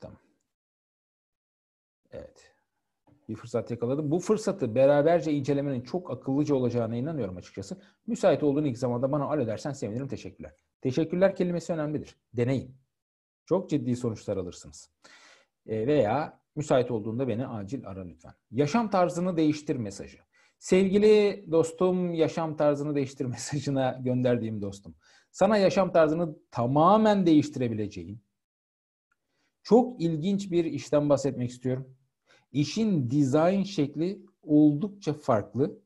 Tamam. Evet. Bir fırsat yakaladım. Bu fırsatı beraberce incelemenin çok akıllıca olacağına inanıyorum açıkçası. Müsait olduğun ilk zamanda bana alo dersen sevinirim. Teşekkürler. Teşekkürler kelimesi önemlidir. Deneyin. Çok ciddi sonuçlar alırsınız. E veya müsait olduğunda beni acil ara lütfen. Yaşam tarzını değiştir mesajı. Sevgili dostum, yaşam tarzını değiştir mesajına gönderdiğim dostum. Sana yaşam tarzını tamamen değiştirebileceğin, çok ilginç bir işten bahsetmek istiyorum. İşin dizayn şekli oldukça farklı.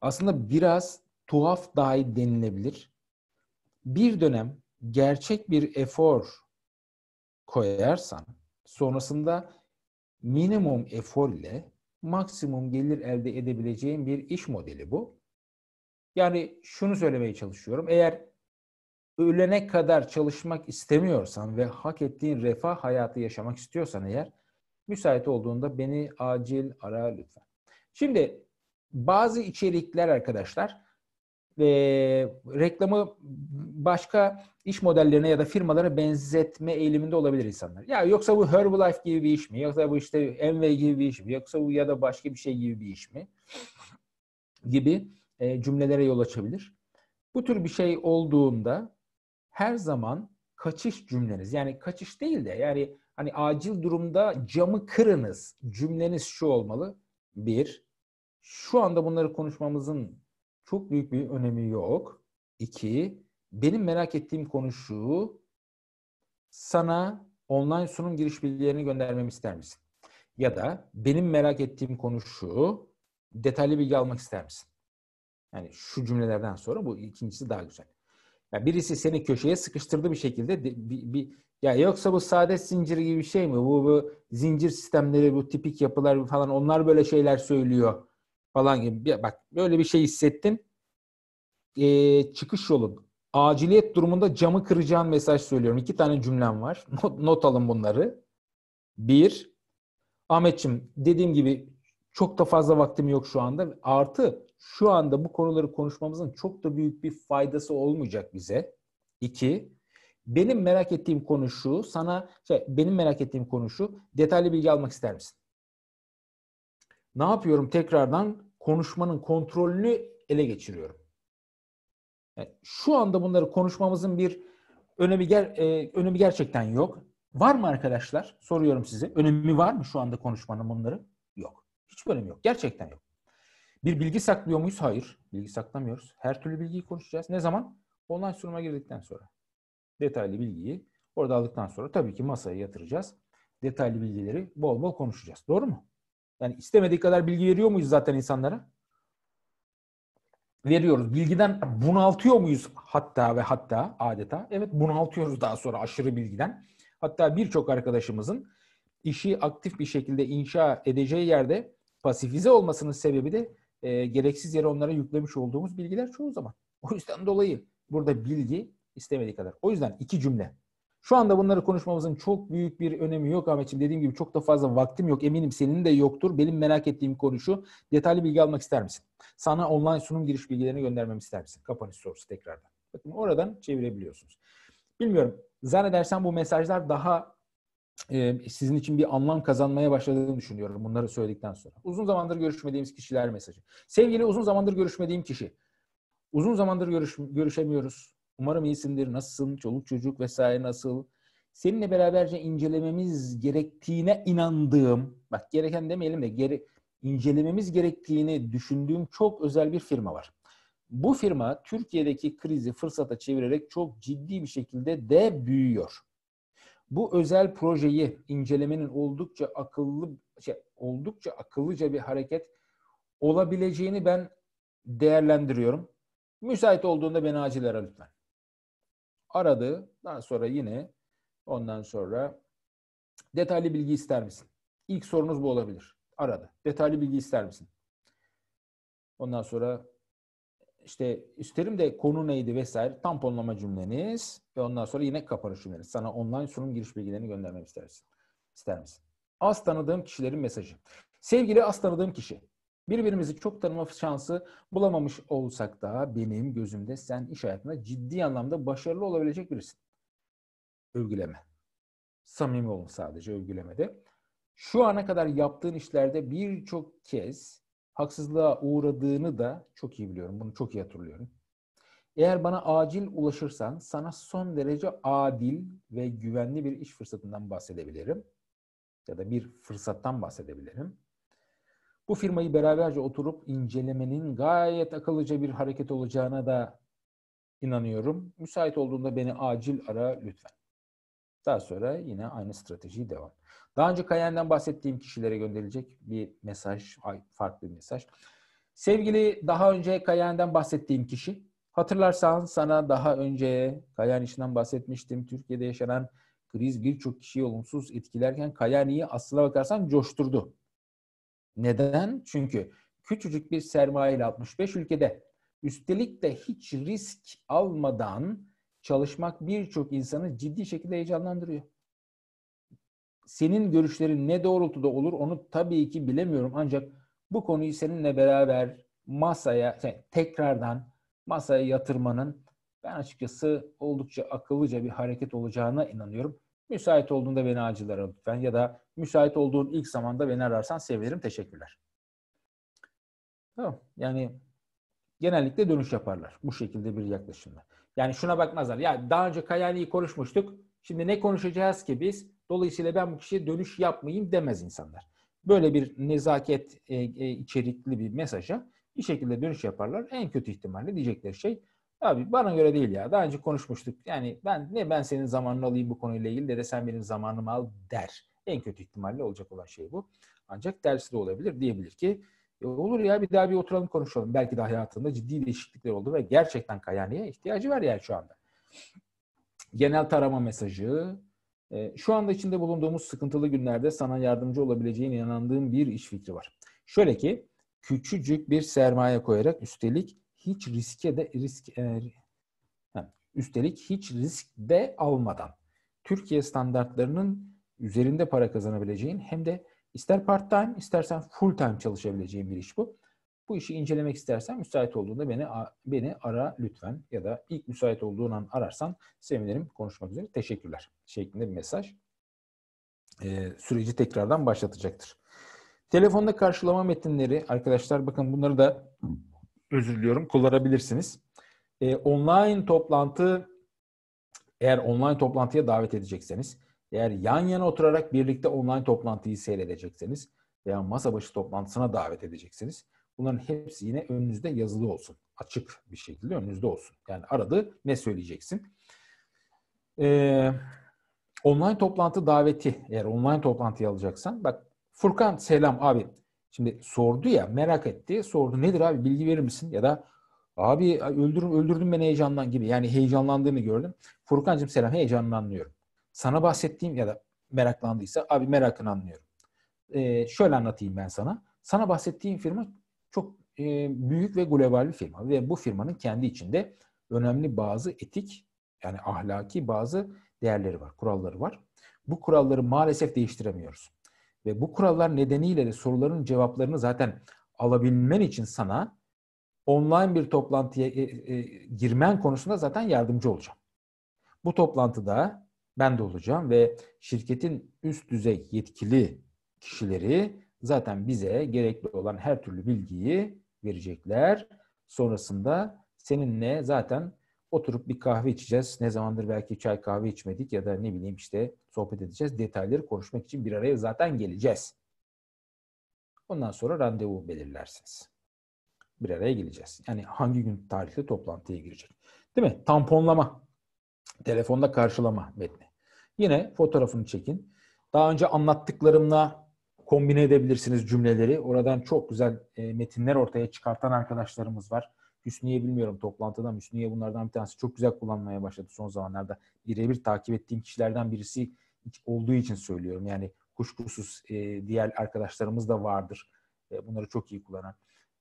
Aslında biraz tuhaf dahi denilebilir. Bir dönem gerçek bir efor koyarsan sonrasında minimum efor ile maksimum gelir elde edebileceğin bir iş modeli bu. Yani şunu söylemeye çalışıyorum. Eğer ölene kadar çalışmak istemiyorsan ve hak ettiğin refah hayatı yaşamak istiyorsan eğer müsait olduğunda beni acil ara lütfen. Şimdi bazı içerikler arkadaşlar e, reklamı başka iş modellerine ya da firmalara benzetme eğiliminde olabilir insanlar. Ya yoksa bu Herbalife gibi bir iş mi? Yoksa bu işte MV gibi bir iş mi? Yoksa bu ya da başka bir şey gibi bir iş mi? Gibi e, cümlelere yol açabilir. Bu tür bir şey olduğunda her zaman kaçış cümleniz yani kaçış değil de yani hani acil durumda camı kırınız cümleniz şu olmalı. Bir, şu anda bunları konuşmamızın çok büyük bir önemi yok. İki, benim merak ettiğim konu şu. Sana online sunum giriş bilgilerini göndermemi ister misin? Ya da benim merak ettiğim konu şu. Detaylı bilgi almak ister misin? Yani şu cümlelerden sonra bu ikincisi daha güzel. Yani birisi seni köşeye sıkıştırdı bir şekilde. Bir, bir, ya yoksa bu saadet zincir gibi bir şey mi? Bu, bu zincir sistemleri, bu tipik yapılar falan onlar böyle şeyler söylüyor falan gibi. Ya bak böyle bir şey hissettin. Ee, çıkış yolun. Aciliyet durumunda camı kıracağın mesaj söylüyorum. İki tane cümlem var. Not, not alın bunları. Bir, Ahmetçim dediğim gibi çok da fazla vaktim yok şu anda. Artı şu anda bu konuları konuşmamızın çok da büyük bir faydası olmayacak bize. İki, benim merak ettiğim konu şu, sana şey, benim merak ettiğim konu şu, detaylı bilgi almak ister misin? Ne yapıyorum tekrardan? Konuşmanın kontrolünü ele geçiriyorum. Yani şu anda bunları konuşmamızın bir önemi, ger e, önemi gerçekten yok. Var mı arkadaşlar? Soruyorum size. Önemi var mı şu anda konuşmanın bunları? Yok. hiç önemi yok. Gerçekten yok. Bir bilgi saklıyor muyuz? Hayır. Bilgi saklamıyoruz. Her türlü bilgiyi konuşacağız. Ne zaman? Online sunuma girdikten sonra. Detaylı bilgiyi orada aldıktan sonra tabii ki masaya yatıracağız. Detaylı bilgileri bol bol konuşacağız. Doğru mu? Yani istemediği kadar bilgi veriyor muyuz zaten insanlara? Veriyoruz. Bilgiden bunaltıyor muyuz hatta ve hatta adeta? Evet bunaltıyoruz daha sonra aşırı bilgiden. Hatta birçok arkadaşımızın işi aktif bir şekilde inşa edeceği yerde pasifize olmasının sebebi de e, gereksiz yere onlara yüklemiş olduğumuz bilgiler çoğu zaman. O yüzden dolayı burada bilgi istemediği kadar. O yüzden iki cümle. Şu anda bunları konuşmamızın çok büyük bir önemi yok Ahmetciğim. Dediğim gibi çok da fazla vaktim yok. Eminim senin de yoktur. Benim merak ettiğim konu şu. Detaylı bilgi almak ister misin? Sana online sunum giriş bilgilerini göndermemi ister misin? Kapanış sorusu tekrardan. Bakın oradan çevirebiliyorsunuz. Bilmiyorum. Zannedersem bu mesajlar daha sizin için bir anlam kazanmaya başladığını düşünüyorum bunları söyledikten sonra. Uzun zamandır görüşmediğimiz kişiler mesajı. Sevgili uzun zamandır görüşmediğim kişi. Uzun zamandır görüş, görüşemiyoruz. Umarım iyisindir. Nasılsın? Çoluk çocuk vesaire nasıl? Seninle beraberce incelememiz gerektiğine inandığım, bak gereken demeyelim de gere, incelememiz gerektiğini düşündüğüm çok özel bir firma var. Bu firma Türkiye'deki krizi fırsata çevirerek çok ciddi bir şekilde de büyüyor. Bu özel projeyi incelemenin oldukça akıllı şey, oldukça akıllıca bir hareket olabileceğini ben değerlendiriyorum. Müsait olduğunda beni acil ara lütfen. Aradı. Daha sonra yine ondan sonra detaylı bilgi ister misin? İlk sorunuz bu olabilir. Aradı. Detaylı bilgi ister misin? Ondan sonra işte üstelim de konu neydi vesaire tamponlama cümleniz ve ondan sonra yine kapanış cümleniz. Sana online sunum giriş bilgilerini göndermemi istersin. İster misin? Az tanıdığım kişilerin mesajı. Sevgili az tanıdığım kişi. Birbirimizi çok tanıma şansı bulamamış olsak da benim gözümde sen iş hayatında ciddi anlamda başarılı olabilecek birisin. Övgüleme. Samimi olun sadece övgülemede. Şu ana kadar yaptığın işlerde birçok kez haksızlığa uğradığını da çok iyi biliyorum. Bunu çok iyi hatırlıyorum. Eğer bana acil ulaşırsan sana son derece adil ve güvenli bir iş fırsatından bahsedebilirim. Ya da bir fırsattan bahsedebilirim. Bu firmayı beraberce oturup incelemenin gayet akıllıca bir hareket olacağına da inanıyorum. Müsait olduğunda beni acil ara lütfen. Daha sonra yine aynı stratejiyi devam. Daha önce Kayen'den bahsettiğim kişilere gönderilecek bir mesaj, farklı bir mesaj. Sevgili daha önce Kayen'den bahsettiğim kişi, hatırlarsan sana daha önce Kayen işinden bahsetmiştim. Türkiye'de yaşanan kriz birçok kişiyi olumsuz etkilerken Kayani'yi aslına bakarsan coşturdu. Neden? Çünkü küçücük bir sermaye ile 65 ülkede üstelik de hiç risk almadan çalışmak birçok insanı ciddi şekilde heyecanlandırıyor. Senin görüşlerin ne doğrultuda olur onu tabii ki bilemiyorum ancak bu konuyu seninle beraber masaya tekrardan masaya yatırmanın ben açıkçası oldukça akıllıca bir hareket olacağına inanıyorum. Müsait olduğunda beni acil ara lütfen ya da müsait olduğun ilk zamanda beni ararsan sevinirim. Teşekkürler. Tamam. Yani genellikle dönüş yaparlar bu şekilde bir yaklaşımla. Yani şuna bakmazlar. Ya daha önce Kayani'yi konuşmuştuk. Şimdi ne konuşacağız ki biz? Dolayısıyla ben bu kişiye dönüş yapmayayım demez insanlar. Böyle bir nezaket e, e, içerikli bir mesaja bir şekilde dönüş yaparlar. En kötü ihtimalle diyecekleri şey abi bana göre değil ya. Daha önce konuşmuştuk. Yani ben ne ben senin zamanını alayım bu konuyla ilgili de sen benim zamanımı al der. En kötü ihtimalle olacak olan şey bu. Ancak dersi de olabilir. Diyebilir ki e olur ya bir daha bir oturalım konuşalım. Belki de hayatında ciddi değişiklikler oldu ve gerçekten Kayani'ye ihtiyacı var yani şu anda. Genel tarama mesajı. E, şu anda içinde bulunduğumuz sıkıntılı günlerde sana yardımcı olabileceğine inandığım bir iş fikri var. Şöyle ki küçücük bir sermaye koyarak üstelik hiç riske de risk e, üstelik hiç risk de almadan Türkiye standartlarının üzerinde para kazanabileceğin hem de İster part time istersen full time çalışabileceğim bir iş bu. Bu işi incelemek istersen müsait olduğunda beni beni ara lütfen ya da ilk müsait olduğun an ararsan sevinirim konuşmak üzere teşekkürler şeklinde bir mesaj e, süreci tekrardan başlatacaktır. Telefonda karşılama metinleri arkadaşlar bakın bunları da özür diliyorum kullanabilirsiniz. E, online toplantı eğer online toplantıya davet edecekseniz eğer yan yana oturarak birlikte online toplantıyı seyredecekseniz veya masa başı toplantısına davet edecekseniz Bunların hepsi yine önünüzde yazılı olsun. Açık bir şekilde önünüzde olsun. Yani aradı ne söyleyeceksin? Ee, online toplantı daveti eğer online toplantıya alacaksan bak Furkan selam abi şimdi sordu ya merak etti sordu nedir abi bilgi verir misin ya da abi öldürün öldürdün ben heyecandan gibi yani heyecanlandığını gördüm. Furkancığım selam heyecanlanıyorum sana bahsettiğim ya da meraklandıysa abi merakını anlıyorum. Ee, şöyle anlatayım ben sana. Sana bahsettiğim firma çok e, büyük ve global bir firma ve bu firmanın kendi içinde önemli bazı etik yani ahlaki bazı değerleri var, kuralları var. Bu kuralları maalesef değiştiremiyoruz. Ve bu kurallar nedeniyle de soruların cevaplarını zaten alabilmen için sana online bir toplantıya e, e, girmen konusunda zaten yardımcı olacağım. Bu toplantıda ben de olacağım ve şirketin üst düzey yetkili kişileri zaten bize gerekli olan her türlü bilgiyi verecekler. Sonrasında seninle zaten oturup bir kahve içeceğiz. Ne zamandır belki çay kahve içmedik ya da ne bileyim işte sohbet edeceğiz. Detayları konuşmak için bir araya zaten geleceğiz. Ondan sonra randevu belirlersiniz. Bir araya geleceğiz. Yani hangi gün tarihte toplantıya girecek. Değil mi? Tamponlama. Telefonda karşılama metni. Yine fotoğrafını çekin. Daha önce anlattıklarımla kombine edebilirsiniz cümleleri. Oradan çok güzel e, metinler ortaya çıkartan arkadaşlarımız var. Hüsnüye bilmiyorum toplantıda Hüsnüye bunlardan bir tanesi. Çok güzel kullanmaya başladı son zamanlarda. Birebir takip ettiğim kişilerden birisi olduğu için söylüyorum. Yani kuşkusuz e, diğer arkadaşlarımız da vardır. E, bunları çok iyi kullanan.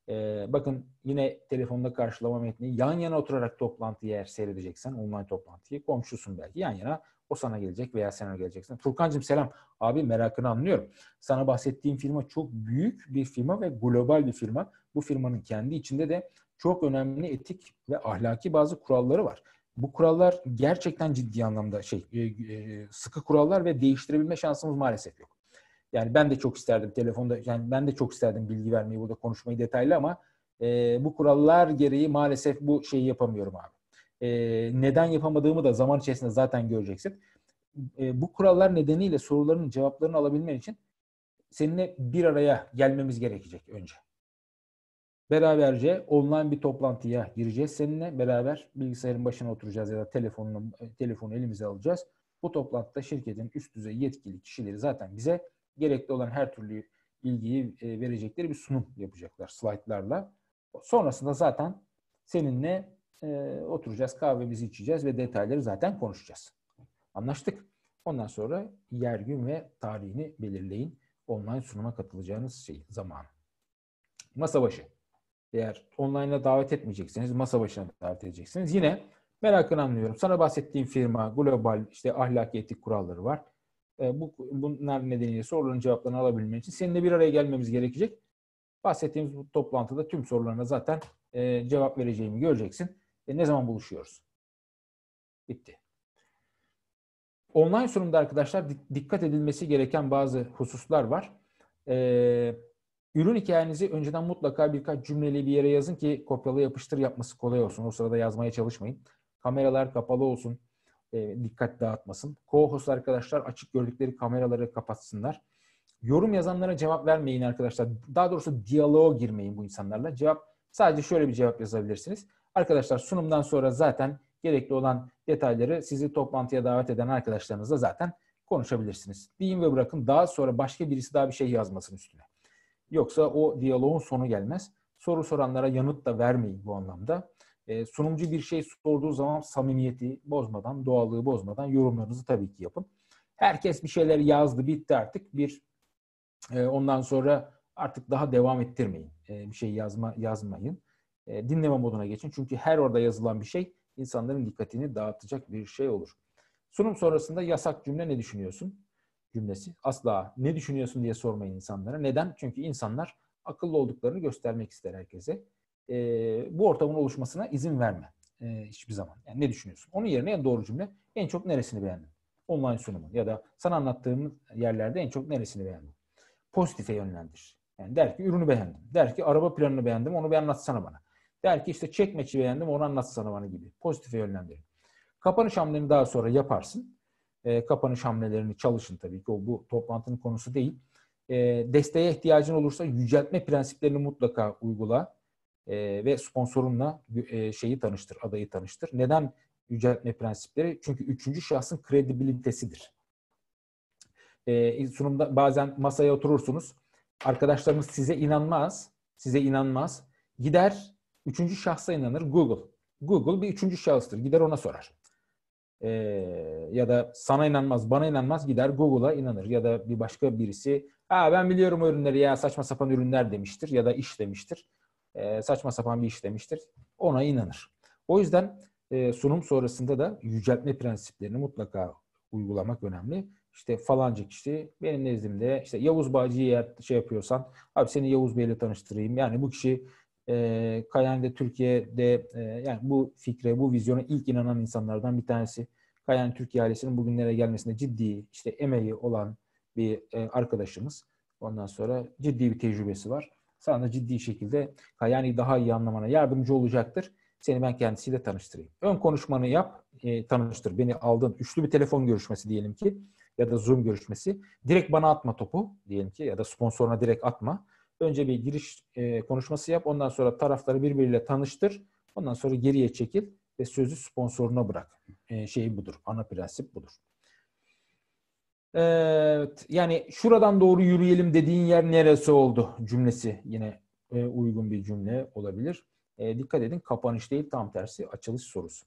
Ee, bakın yine telefonda karşılama metni yan yana oturarak toplantı eğer seyredeceksen online toplantıyı komşusun belki yan yana o sana gelecek veya sen ona geleceksin. Furkan'cığım selam. Abi merakını anlıyorum. Sana bahsettiğim firma çok büyük bir firma ve global bir firma. Bu firmanın kendi içinde de çok önemli etik ve ahlaki bazı kuralları var. Bu kurallar gerçekten ciddi anlamda şey e, e, sıkı kurallar ve değiştirebilme şansımız maalesef yok. Yani ben de çok isterdim telefonda yani ben de çok isterdim bilgi vermeyi burada konuşmayı detaylı ama e, bu kurallar gereği maalesef bu şeyi yapamıyorum abi. E, neden yapamadığımı da zaman içerisinde zaten göreceksin. E, bu kurallar nedeniyle soruların cevaplarını alabilmen için seninle bir araya gelmemiz gerekecek önce. Beraberce online bir toplantıya gireceğiz seninle. Beraber bilgisayarın başına oturacağız ya da telefonunu, e, telefonu elimize alacağız. Bu toplantıda şirketin üst düzey yetkili kişileri zaten bize gerekli olan her türlü bilgiyi e, verecekleri bir sunum yapacaklar slaytlarla. Sonrasında zaten seninle e, oturacağız, kahvemizi içeceğiz ve detayları zaten konuşacağız. Anlaştık. Ondan sonra yer, gün ve tarihini belirleyin. Online sunuma katılacağınız şey, zaman. Masa başı. Eğer online'a davet etmeyecekseniz masa başına davet edeceksiniz. Yine merakını anlıyorum. Sana bahsettiğim firma, global işte ahlaki etik kuralları var. E, bu bunlar nedeniyle soruların cevaplarını alabilmen için seninle bir araya gelmemiz gerekecek. Bahsettiğimiz bu toplantıda tüm sorularına zaten e, cevap vereceğimi göreceksin. E, ne zaman buluşuyoruz? Bitti. Online sunumda arkadaşlar dikkat edilmesi gereken bazı hususlar var. E, ürün hikayenizi önceden mutlaka birkaç cümleli bir yere yazın ki kopyala yapıştır yapması kolay olsun. O sırada yazmaya çalışmayın. Kameralar kapalı olsun e, dikkat dağıtmasın. Co-host arkadaşlar açık gördükleri kameraları kapatsınlar. Yorum yazanlara cevap vermeyin arkadaşlar. Daha doğrusu diyaloğa girmeyin bu insanlarla. Cevap sadece şöyle bir cevap yazabilirsiniz. Arkadaşlar sunumdan sonra zaten gerekli olan detayları sizi toplantıya davet eden arkadaşlarınızla zaten konuşabilirsiniz. Deyin ve bırakın daha sonra başka birisi daha bir şey yazmasın üstüne. Yoksa o diyaloğun sonu gelmez. Soru soranlara yanıt da vermeyin bu anlamda. Ee, sunumcu bir şey sorduğu zaman samimiyeti bozmadan, doğallığı bozmadan yorumlarınızı tabii ki yapın. Herkes bir şeyler yazdı, bitti artık. Bir e, ondan sonra artık daha devam ettirmeyin. E, bir şey yazma yazmayın. E, dinleme moduna geçin. Çünkü her orada yazılan bir şey insanların dikkatini dağıtacak bir şey olur. Sunum sonrasında yasak cümle ne düşünüyorsun? Cümlesi. Asla ne düşünüyorsun diye sormayın insanlara. Neden? Çünkü insanlar akıllı olduklarını göstermek ister herkese e, bu ortamın oluşmasına izin verme e, hiçbir zaman. Yani ne düşünüyorsun? Onun yerine en doğru cümle en çok neresini beğendin? Online sunumun ya da sana anlattığım yerlerde en çok neresini beğendin? Pozitife yönlendir. Yani der ki ürünü beğendim. Der ki araba planını beğendim onu bir anlatsana bana. Der ki işte çekmeci beğendim onu anlatsana bana gibi. Pozitife yönlendirin. Kapanış hamleni daha sonra yaparsın. E, kapanış hamlelerini çalışın tabii ki. O bu toplantının konusu değil. E, desteğe ihtiyacın olursa yüceltme prensiplerini mutlaka uygula e, ve sponsorunla e, şeyi tanıştır, adayı tanıştır. Neden yüceltme prensipleri? Çünkü üçüncü şahsın kredibilitesidir. Ee, e, sunumda bazen masaya oturursunuz. Arkadaşlarınız size inanmaz. Size inanmaz. Gider üçüncü şahsa inanır Google. Google bir üçüncü şahıstır. Gider ona sorar. E, ya da sana inanmaz, bana inanmaz gider Google'a inanır. Ya da bir başka birisi ha ben biliyorum o ürünleri ya saçma sapan ürünler demiştir ya da iş demiştir. E, saçma sapan bir işlemiştir. Ona inanır. O yüzden e, sunum sonrasında da yüceltme prensiplerini mutlaka uygulamak önemli. İşte falanca kişi benim nezdimde işte Yavuz Bağcı'yı eğer şey yapıyorsan abi seni Yavuz Bey'le tanıştırayım. Yani bu kişi e, Kayahan'da Türkiye'de e, yani bu fikre, bu vizyona ilk inanan insanlardan bir tanesi. Kayahan Türkiye ailesinin bugünlere gelmesinde ciddi işte emeği olan bir e, arkadaşımız. Ondan sonra ciddi bir tecrübesi var sana ciddi şekilde yani daha iyi anlamana yardımcı olacaktır. Seni ben kendisiyle tanıştırayım. Ön konuşmanı yap, e, tanıştır. Beni aldın. Üçlü bir telefon görüşmesi diyelim ki ya da Zoom görüşmesi. Direkt bana atma topu diyelim ki ya da sponsoruna direkt atma. Önce bir giriş e, konuşması yap. Ondan sonra tarafları birbiriyle tanıştır. Ondan sonra geriye çekil ve sözü sponsoruna bırak. E, şey budur. Ana prensip budur. Evet, yani şuradan doğru yürüyelim dediğin yer neresi oldu cümlesi yine e, uygun bir cümle olabilir. E, dikkat edin kapanış değil tam tersi açılış sorusu.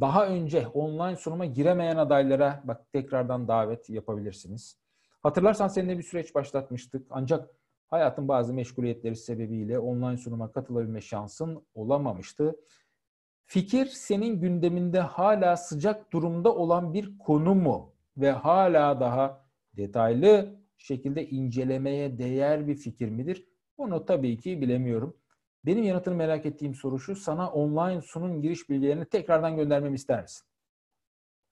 Daha önce online sunuma giremeyen adaylara bak tekrardan davet yapabilirsiniz. Hatırlarsan seninle bir süreç başlatmıştık. Ancak hayatın bazı meşguliyetleri sebebiyle online sunuma katılabilme şansın olamamıştı. Fikir senin gündeminde hala sıcak durumda olan bir konu mu? ve hala daha detaylı şekilde incelemeye değer bir fikir midir? Onu tabii ki bilemiyorum. Benim yanıtını merak ettiğim soru şu, sana online sunum giriş bilgilerini tekrardan göndermemi ister misin?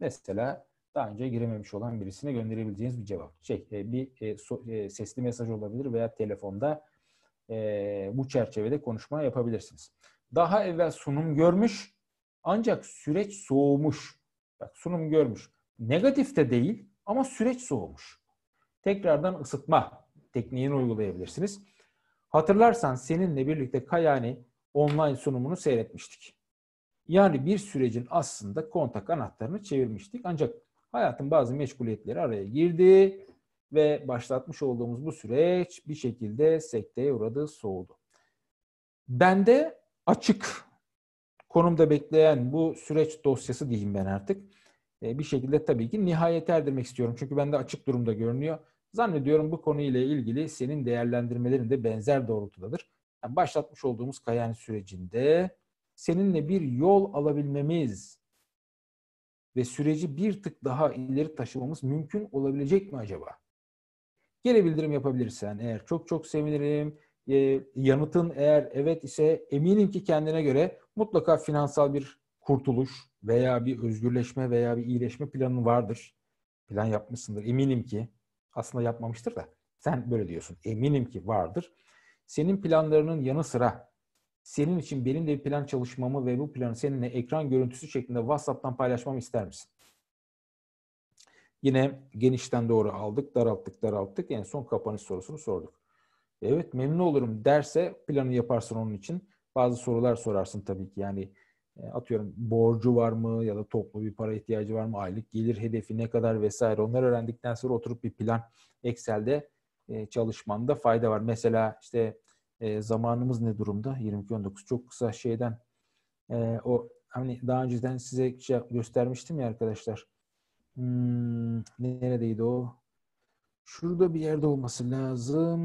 Mesela daha önce girememiş olan birisine gönderebileceğiniz bir cevap. Şey, e, bir e, e, sesli mesaj olabilir veya telefonda bu çerçevede konuşma yapabilirsiniz. Daha evvel sunum görmüş ancak süreç soğumuş. Bak sunum görmüş Negatif de değil ama süreç soğumuş. Tekrardan ısıtma tekniğini uygulayabilirsiniz. Hatırlarsan seninle birlikte Kayani online sunumunu seyretmiştik. Yani bir sürecin aslında kontak anahtarını çevirmiştik. Ancak hayatın bazı meşguliyetleri araya girdi ve başlatmış olduğumuz bu süreç bir şekilde sekteye uğradı, soğudu. Bende açık konumda bekleyen bu süreç dosyası diyeyim ben artık ee, bir şekilde tabii ki nihayete erdirmek istiyorum. Çünkü bende açık durumda görünüyor. Zannediyorum bu konuyla ilgili senin değerlendirmelerin de benzer doğrultudadır. Yani başlatmış olduğumuz kayan sürecinde seninle bir yol alabilmemiz ve süreci bir tık daha ileri taşımamız mümkün olabilecek mi acaba? Geri bildirim yapabilirsen eğer çok çok sevinirim. E, yanıtın eğer evet ise eminim ki kendine göre mutlaka finansal bir kurtuluş, veya bir özgürleşme veya bir iyileşme planın vardır. Plan yapmışsındır. Eminim ki aslında yapmamıştır da sen böyle diyorsun. Eminim ki vardır. Senin planlarının yanı sıra senin için benim de bir plan çalışmamı ve bu planı seninle ekran görüntüsü şeklinde WhatsApp'tan paylaşmamı ister misin? Yine genişten doğru aldık, daralttık, daralttık. En yani son kapanış sorusunu sorduk. Evet memnun olurum derse planı yaparsın onun için. Bazı sorular sorarsın tabii ki. Yani e, atıyorum borcu var mı ya da toplu bir para ihtiyacı var mı aylık gelir hedefi ne kadar vesaire onları öğrendikten sonra oturup bir plan Excel'de e, çalışmanda fayda var. Mesela işte e, zamanımız ne durumda? 22.19 çok kısa şeyden o hani daha önceden size şey göstermiştim ya arkadaşlar. Hmm, neredeydi o? Şurada bir yerde olması lazım.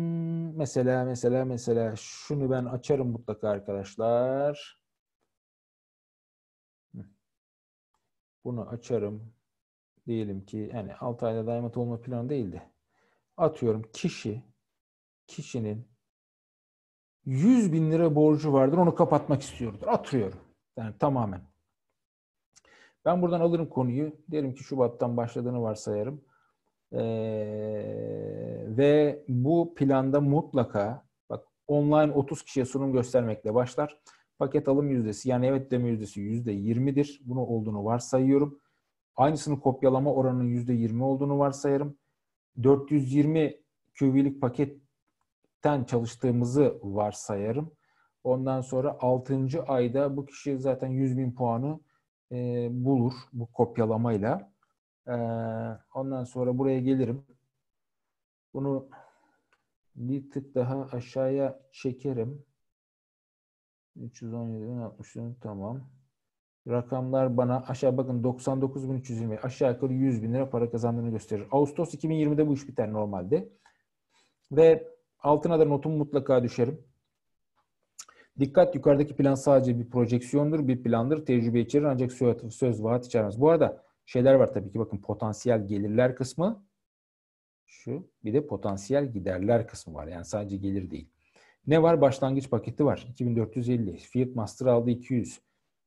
Mesela mesela mesela şunu ben açarım mutlaka arkadaşlar. Bunu açarım. Diyelim ki yani 6 ayda damat olma planı değildi. Atıyorum kişi kişinin 100 bin lira borcu vardır onu kapatmak istiyordur. Atıyorum. Yani tamamen. Ben buradan alırım konuyu. Derim ki Şubat'tan başladığını varsayarım. Ee, ve bu planda mutlaka bak online 30 kişiye sunum göstermekle başlar paket alım yüzdesi yani evet deme yüzdesi yüzde %20'dir. Bunu olduğunu varsayıyorum. Aynısını kopyalama oranının yüzde %20 olduğunu varsayarım. 420 QV'lik paketten çalıştığımızı varsayarım. Ondan sonra 6. ayda bu kişi zaten 100 bin puanı e, bulur bu kopyalamayla. E, ondan sonra buraya gelirim. Bunu bir tık daha aşağıya çekerim. 317.064 tamam. Rakamlar bana aşağı bakın 99.320 aşağı yukarı 100 bin lira para kazandığını gösterir. Ağustos 2020'de bu iş biter normalde. Ve altına da notum mutlaka düşerim. Dikkat yukarıdaki plan sadece bir projeksiyondur, bir plandır. Tecrübe içerir ancak söz, söz vaat içermez. Bu arada şeyler var tabii ki bakın potansiyel gelirler kısmı şu bir de potansiyel giderler kısmı var. Yani sadece gelir değil. Ne var? Başlangıç paketi var. 2450. Fiat Master aldı 200.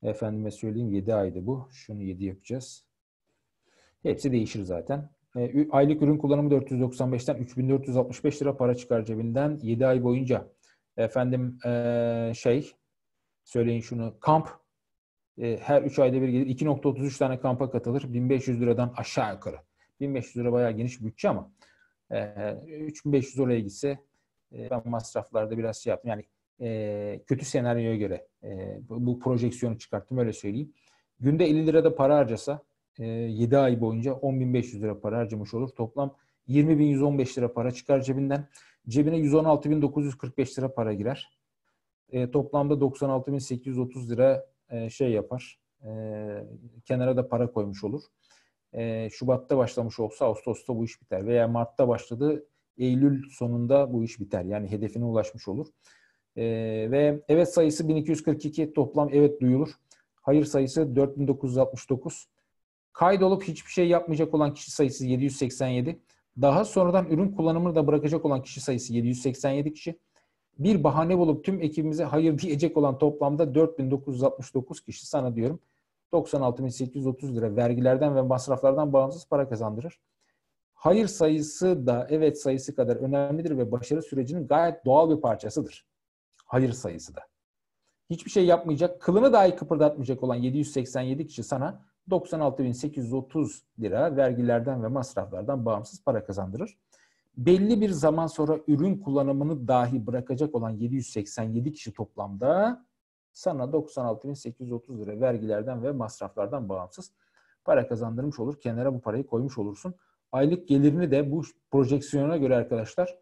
Efendime söyleyeyim 7 aydı bu. Şunu 7 yapacağız. Hepsi değişir zaten. E, aylık ürün kullanımı 495'ten 3465 lira para çıkar cebinden 7 ay boyunca. Efendim e, şey söyleyin şunu kamp e, her 3 ayda bir gelir 2.33 tane kampa katılır 1500 liradan aşağı yukarı. 1500 lira bayağı geniş bütçe ama 3500 oraya gitse ee, ben masraflarda biraz şey yaptım. Yani e, kötü senaryoya göre e, bu, bu projeksiyonu çıkarttım öyle söyleyeyim. Günde 50 lirada para harcasa e, 7 ay boyunca 10.500 lira para harcamış olur. Toplam 20.115 lira para çıkar cebinden. Cebine 116.945 lira para girer. E, toplamda 96.830 lira e, şey yapar. E, kenara da para koymuş olur. E, Şubat'ta başlamış olsa Ağustos'ta bu iş biter. Veya Mart'ta başladı Eylül sonunda bu iş biter. Yani hedefine ulaşmış olur. E, ve evet sayısı 1242 toplam evet duyulur. Hayır sayısı 4969. Kaydolup hiçbir şey yapmayacak olan kişi sayısı 787. Daha sonradan ürün kullanımını da bırakacak olan kişi sayısı 787 kişi. Bir bahane bulup tüm ekibimize hayır diyecek olan toplamda 4969 kişi sana diyorum 96.830 lira vergilerden ve masraflardan bağımsız para kazandırır hayır sayısı da evet sayısı kadar önemlidir ve başarı sürecinin gayet doğal bir parçasıdır. Hayır sayısı da. Hiçbir şey yapmayacak, kılını dahi kıpırdatmayacak olan 787 kişi sana 96.830 lira vergilerden ve masraflardan bağımsız para kazandırır. Belli bir zaman sonra ürün kullanımını dahi bırakacak olan 787 kişi toplamda sana 96.830 lira vergilerden ve masraflardan bağımsız para kazandırmış olur. Kenara bu parayı koymuş olursun. Aylık gelirini de bu projeksiyona göre arkadaşlar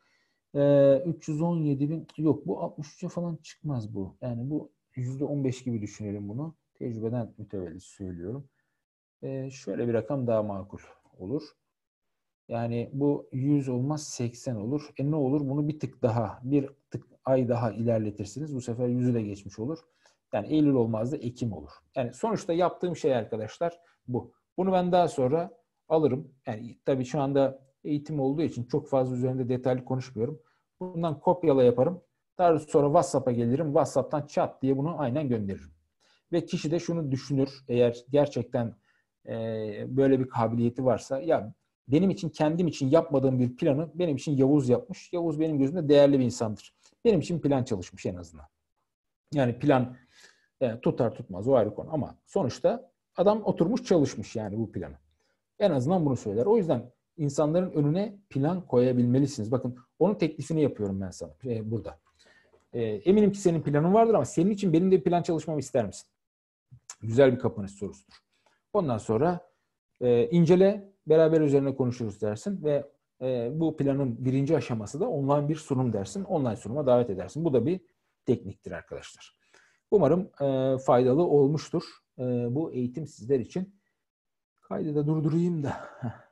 317 e, bin yok bu 63'e falan çıkmaz bu. Yani bu %15 gibi düşünelim bunu. Tecrübeden mütevelli söylüyorum. E, şöyle bir rakam daha makul olur. Yani bu 100 olmaz 80 olur. E ne olur? Bunu bir tık daha, bir tık ay daha ilerletirsiniz. Bu sefer 100'ü de geçmiş olur. Yani Eylül olmaz da Ekim olur. Yani sonuçta yaptığım şey arkadaşlar bu. Bunu ben daha sonra alırım. Yani tabii şu anda eğitim olduğu için çok fazla üzerinde detaylı konuşmuyorum. Bundan kopyala yaparım. Daha sonra WhatsApp'a gelirim. WhatsApp'tan chat diye bunu aynen gönderirim. Ve kişi de şunu düşünür eğer gerçekten e, böyle bir kabiliyeti varsa ya benim için kendim için yapmadığım bir planı benim için Yavuz yapmış. Yavuz benim gözümde değerli bir insandır. Benim için plan çalışmış en azından. Yani plan e, tutar tutmaz o ayrı konu ama sonuçta adam oturmuş çalışmış yani bu planı. En azından bunu söyler. O yüzden insanların önüne plan koyabilmelisiniz. Bakın onun teklifini yapıyorum ben sana e, burada. E, eminim ki senin planın vardır ama senin için benim de bir plan çalışmamı ister misin? Güzel bir kapanış sorusudur. Ondan sonra e, incele, beraber üzerine konuşuruz dersin ve e, bu planın birinci aşaması da online bir sunum dersin. Online sunuma davet edersin. Bu da bir tekniktir arkadaşlar. Umarım e, faydalı olmuştur e, bu eğitim sizler için. Kaydı da durdurayım da.